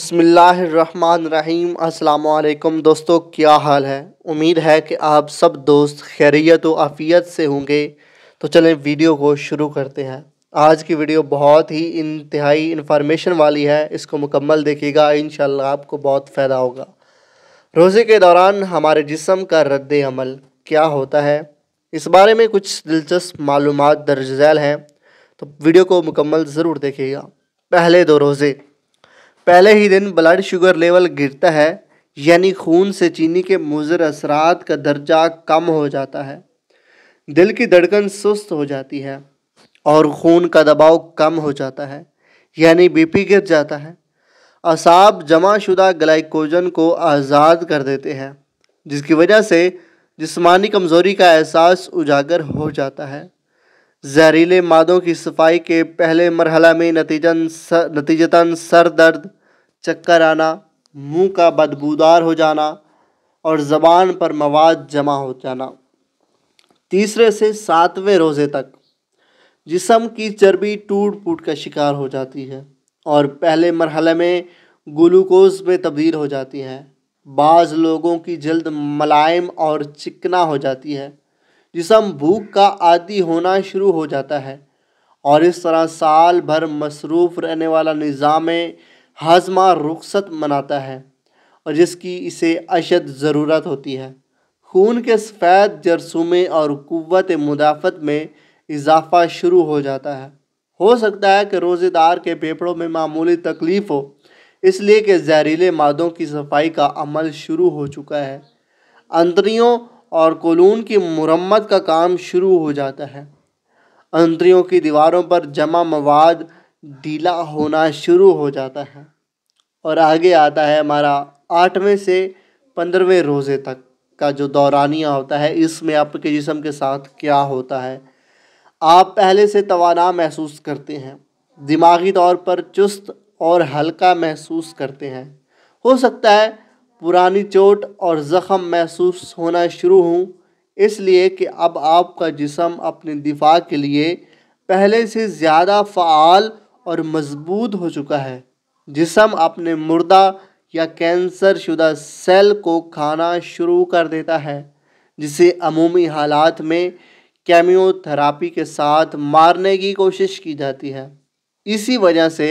बसमीम् अल्लाम दोस्तों क्या हाल है उम्मीद है कि आप सब दोस्त खैरियत आफ़ियत से होंगे तो चलें वीडियो को शुरू करते हैं आज की वीडियो बहुत ही इंतहाई इन्फॉर्मेशन वाली है इसको मुकम्मल देखिएगा इन आपको बहुत फ़ायदा होगा रोज़े के दौरान हमारे जिसम का रद्द अमल क्या होता है इस बारे में कुछ दिलचस्प मालूम दर्ज झैल हैं तो वीडियो को मुकम्मल ज़रूर देखिएगा पहले दो रोज़े पहले ही दिन ब्लड शुगर लेवल गिरता है यानी खून से चीनी के मुजर असरात का दर्जा कम हो जाता है दिल की धड़कन सुस्त हो जाती है और खून का दबाव कम हो जाता है यानी बीपी गिर जाता है असाब जमाशुदा ग्लाइकोजन को आज़ाद कर देते हैं जिसकी वजह से जिस्मानी कमज़ोरी का एहसास उजागर हो जाता है जहरीले मादों की सफाई के पहले मरहला में नतीजन सर, नतीजतन सर दर्द चक्कर आना मुंह का बदबूदार हो जाना और ज़बान पर मवाद जमा हो जाना तीसरे से सातवें रोज़े तक जिसम की चर्बी टूट फूट का शिकार हो जाती है और पहले मरहले में ग्लूकोज में तब्दील हो जाती है बाज़ लोगों की जल्द मलायम और चिकना हो जाती है जिसम भूख का आदि होना शुरू हो जाता है और इस तरह साल भर मसरूफ़ रहने वाला निज़ाम हाजमा रुखसत मनाता है और जिसकी इसे अशद ज़रूरत होती है खून के सफ़ेद जरसूमे और क़वत मुदाफ़त में इजाफ़ा शुरू हो जाता है हो सकता है कि रोज़ेदार के पेपड़ों में मामूली तकलीफ़ हो इसलिए कि जहरीले मादों की सफाई का अमल शुरू हो चुका है अंदरियों और कोलून की मुरम्मत का काम शुरू हो जाता है अंतरियों की दीवारों पर जमा मवाद ढीला होना शुरू हो जाता है और आगे आता है हमारा आठवें से पंद्रहवें रोज़े तक का जो दौरानिया होता है इसमें आपके जिसम के साथ क्या होता है आप पहले से तोाना महसूस करते हैं दिमागी तौर पर चुस्त और हल्का महसूस करते हैं हो सकता है पुरानी चोट और ज़ख़म महसूस होना शुरू हूँ इसलिए कि अब आपका जिसम अपने दिफा के लिए पहले से ज़्यादा फ़ाल और मजबूत हो चुका है जिसम अपने मुर्दा या कैंसर शुदा सेल को खाना शुरू कर देता है जिसे अमूमी हालात में कैमियोथेरापी के साथ मारने की कोशिश की जाती है इसी वजह से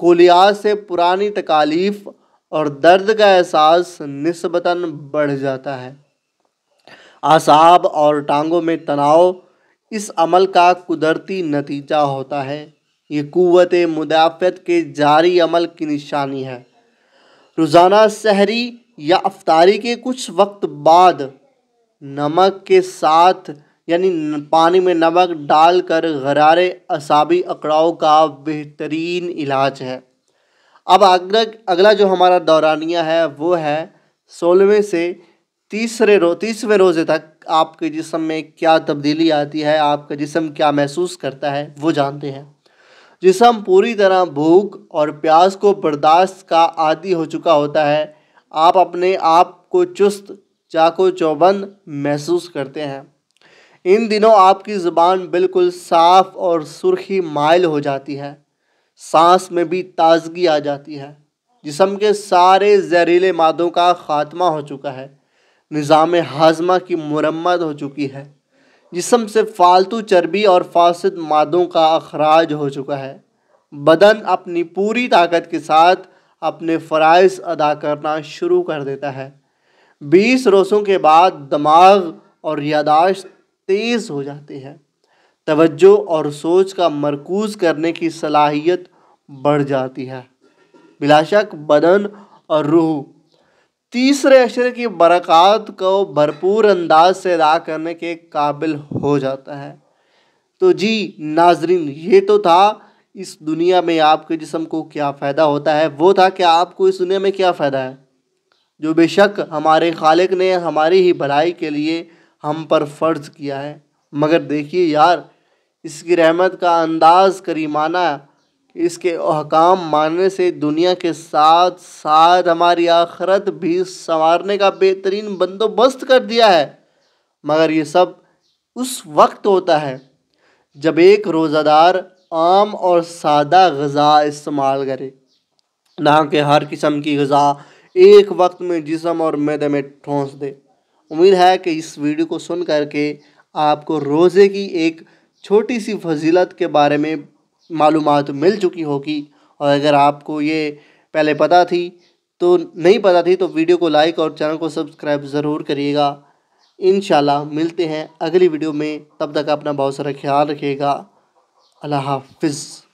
खुलिया से पुरानी तकालीफ़ और दर्द का एहसास नस्बता बढ़ जाता है आसाब और टांगों में तनाव इस अमल का कुदरती नतीजा होता है ये क़वत मुदाफ़त के जारी अमल की निशानी है रोज़ाना सहरी या अफ्तारी के कुछ वक्त बाद नमक के साथ यानी पानी में नमक डालकर गरारे असाबी अकड़ाव का बेहतरीन इलाज है अब अगला अगला जो हमारा दौरानिया है वो है सोलहवें से तीसरे रो तीसवें रोज़े तक आपके जिसम में क्या तब्दीली आती है आपका जिसम क्या महसूस करता है वो जानते हैं जिसम पूरी तरह भूख और प्यास को बर्दाश्त का आदि हो चुका होता है आप अपने आप को चुस्त चाको चौबंद महसूस करते हैं इन दिनों आपकी ज़ुबान बिल्कुल साफ़ और सुर्खी माइल हो जाती है सांस में भी ताजगी आ जाती है जिसम के सारे जहरीले मादों का खात्मा हो चुका है निज़ाम हाजमा की मुरम्मत हो चुकी है जिसम से फालतू चर्बी और फासद मादों का अखराज हो चुका है बदन अपनी पूरी ताकत के साथ अपने फ़राइज अदा करना शुरू कर देता है बीस रोज़ों के बाद दिमाग और यादाश्त तेज़ हो जाती है तवज्जो और सोच का मरकूज़ करने की सलाहियत बढ़ जाती है बिलाशक बदन और रूह तीसरे अक्षर की बरक़ात को भरपूर अंदाज से अदा करने के काबिल हो जाता है तो जी नाजरीन ये तो था इस दुनिया में आपके जिसम को क्या फ़ायदा होता है वो था कि आपको इस दुनिया में क्या फ़ायदा है जो बेशक हमारे खालिक ने हमारी ही भलाई के लिए हम पर फ़र्ज़ किया है मगर देखिए यार इसकी रहमत का अंदाज़ करीमाना इसके अहकाम मानने से दुनिया के साथ साथ हमारी आखरत भी संवारने का बेहतरीन बंदोबस्त कर दिया है मगर ये सब उस वक्त होता है जब एक रोज़ादार आम और सादा गज़ा इस्तेमाल करे ना कि हर किस्म की गज़ा एक वक्त में जिसम और मैदे में ठोंस दे उम्मीद है कि इस वीडियो को सुन करके आपको रोज़े की एक छोटी सी फजीलत के बारे में मालूम मिल चुकी होगी और अगर आपको ये पहले पता थी तो नहीं पता थी तो वीडियो को लाइक और चैनल को सब्सक्राइब ज़रूर करिएगा इन मिलते हैं अगली वीडियो में तब तक अपना बहुत सारा ख्याल रखिएगा अल्लाह हाफिज़